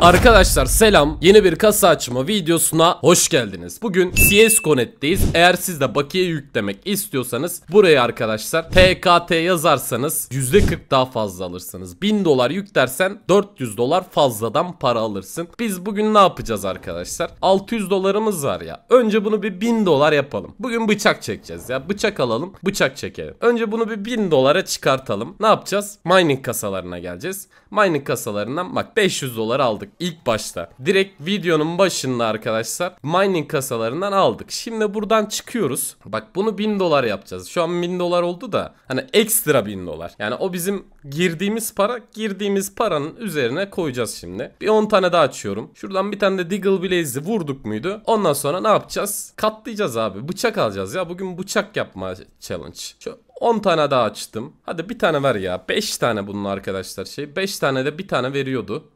Arkadaşlar selam yeni bir kasa açma videosuna hoş geldiniz. Bugün CS Connect'teyiz. Eğer siz de bakiye yüklemek istiyorsanız buraya arkadaşlar TKT yazarsanız %40 daha fazla alırsınız. 1000 dolar yüklersen 400 dolar fazladan para alırsın. Biz bugün ne yapacağız arkadaşlar? 600 dolarımız var ya. Önce bunu bir 1000 dolar yapalım. Bugün bıçak çekeceğiz ya. Bıçak alalım bıçak çekelim. Önce bunu bir 1000 dolara çıkartalım. Ne yapacağız? Mining kasalarına geleceğiz. Mining kasalarından bak 500 dolar aldık aldık ilk başta. Direkt videonun başında arkadaşlar mining kasalarından aldık. Şimdi buradan çıkıyoruz. Bak bunu 1000 dolar yapacağız. Şu an 1000 dolar oldu da hani ekstra 1000 dolar. Yani o bizim girdiğimiz para girdiğimiz paranın üzerine koyacağız şimdi. Bir 10 tane daha açıyorum. Şuradan bir tane de Diggle Blaze'i vurduk muydu? Ondan sonra ne yapacağız? Katlayacağız abi. Bıçak alacağız ya. Bugün bıçak yapma challenge. Şu 10 tane daha açtım. Hadi bir tane ver ya. 5 tane bunun arkadaşlar şey. 5 tane de bir tane veriyordu.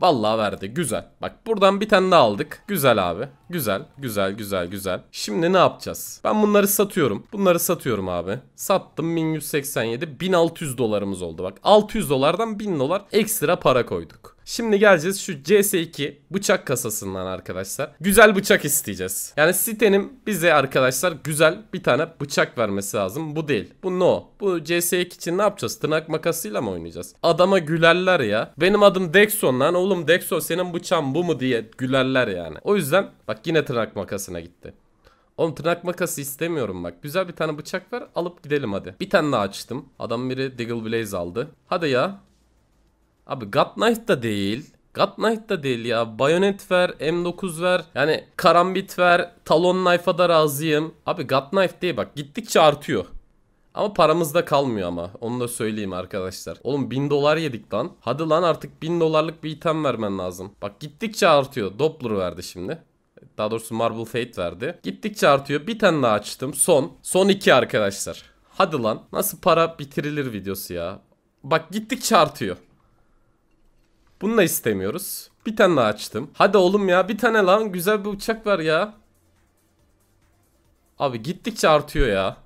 Vallahi verdi. Güzel. Bak buradan bir tane daha aldık. Güzel abi. Güzel. Güzel. Güzel. Güzel. Şimdi ne yapacağız? Ben bunları satıyorum. Bunları satıyorum abi. Sattım 1187. 1600 dolarımız oldu. Bak 600 dolardan 1000 dolar ekstra para koyduk. Şimdi geleceğiz şu CS2 bıçak kasasından arkadaşlar. Güzel bıçak isteyeceğiz. Yani sitenin bize arkadaşlar güzel bir tane bıçak vermesi lazım. Bu değil. Bu no. Bu CS2 için ne yapacağız? Tırnak makasıyla mı oynayacağız? Adama gülerler ya. Benim adım Dexon lan. Oğlum Dexon senin bıçağın bu mu diye gülerler yani. O yüzden bak yine tırnak makasına gitti. Oğlum tırnak makası istemiyorum bak. Güzel bir tane bıçak ver alıp gidelim hadi. Bir tane daha açtım. Adam biri Diggle Blaze aldı. Hadi ya Abi God Knight da değil. God Knight da değil ya. Bayonet ver, M9 ver. Yani Karambit ver, Talon Knife'a da razıyım. Abi God Knife değil bak gittikçe artıyor. Ama paramızda kalmıyor ama. Onu da söyleyeyim arkadaşlar. Oğlum 1000 dolar yedik lan. Hadi lan artık 1000 dolarlık bir item vermen lazım. Bak gittikçe artıyor. Doppler verdi şimdi. Daha doğrusu Marble Fate verdi. Gittikçe artıyor. Bir tane daha açtım. Son. Son iki arkadaşlar. Hadi lan. Nasıl para bitirilir videosu ya. Bak gittikçe artıyor. Bunu da istemiyoruz. Bir tane daha açtım. Hadi oğlum ya bir tane lan güzel bir uçak var ya. Abi gittikçe artıyor ya.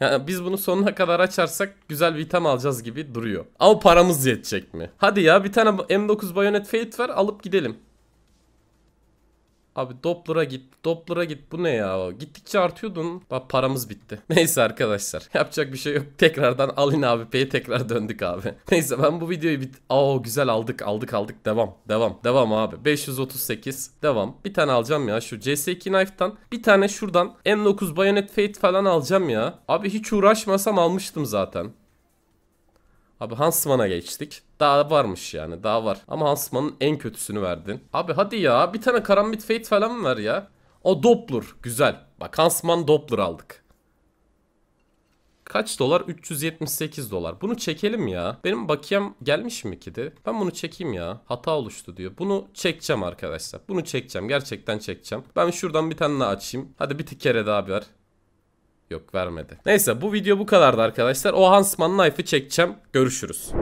Yani biz bunu sonuna kadar açarsak güzel bir item alacağız gibi duruyor. Ama paramız yetecek mi? Hadi ya bir tane M9 Bayonet Fate ver alıp gidelim. Abi Doppler'a git. Doppler'a git. Bu ne ya? Gittikçe artıyordun. Bak paramız bitti. Neyse arkadaşlar. Yapacak bir şey yok. Tekrardan Alin abi peye tekrar döndük abi. Neyse ben bu videoyu bit... Aa güzel aldık aldık aldık. Devam. Devam. Devam abi. 538. Devam. Bir tane alacağım ya şu CS2 Knife'tan. Bir tane şuradan M9 Bayonet Fate falan alacağım ya. Abi hiç uğraşmasam almıştım zaten. Abi Hansman'a geçtik. Daha varmış yani daha var. Ama Hansman'ın en kötüsünü verdin. Abi hadi ya bir tane Karambit Fate falan ver ya. O Doppler güzel. Bak Hansman Doppler aldık. Kaç dolar? 378 dolar. Bunu çekelim ya. Benim bakiyem gelmiş mi ki de? Ben bunu çekeyim ya. Hata oluştu diyor. Bunu çekeceğim arkadaşlar. Bunu çekeceğim. Gerçekten çekeceğim. Ben şuradan bir tane daha açayım. Hadi bir kere daha ver. Yok vermedi. Neyse bu video bu kadardı arkadaşlar. O Hansman Knife'ı çekeceğim. Görüşürüz.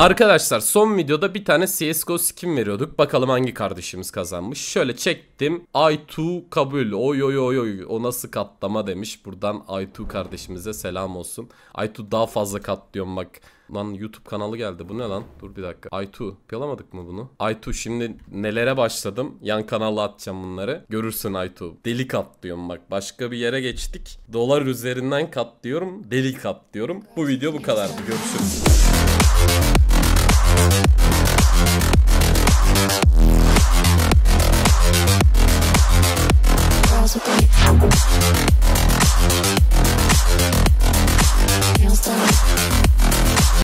Arkadaşlar son videoda bir tane CSGO skin veriyorduk. Bakalım hangi kardeşimiz kazanmış. Şöyle çektim. I2 kabul. Oy oy oy oy. O nasıl katlama demiş. Buradan I2 kardeşimize selam olsun. I2 daha fazla katlıyorum bak. Lan YouTube kanalı geldi. Bu ne lan? Dur bir dakika. I2. Yapamadık mı bunu? I2 şimdi nelere başladım? Yan kanalla atacağım bunları. Görürsün I2. Deli katlıyorum bak. Başka bir yere geçtik. Dolar üzerinden katlıyorum. Deli katlıyorum. Bu video bu kadardı. Görüşürüz. Can't stop.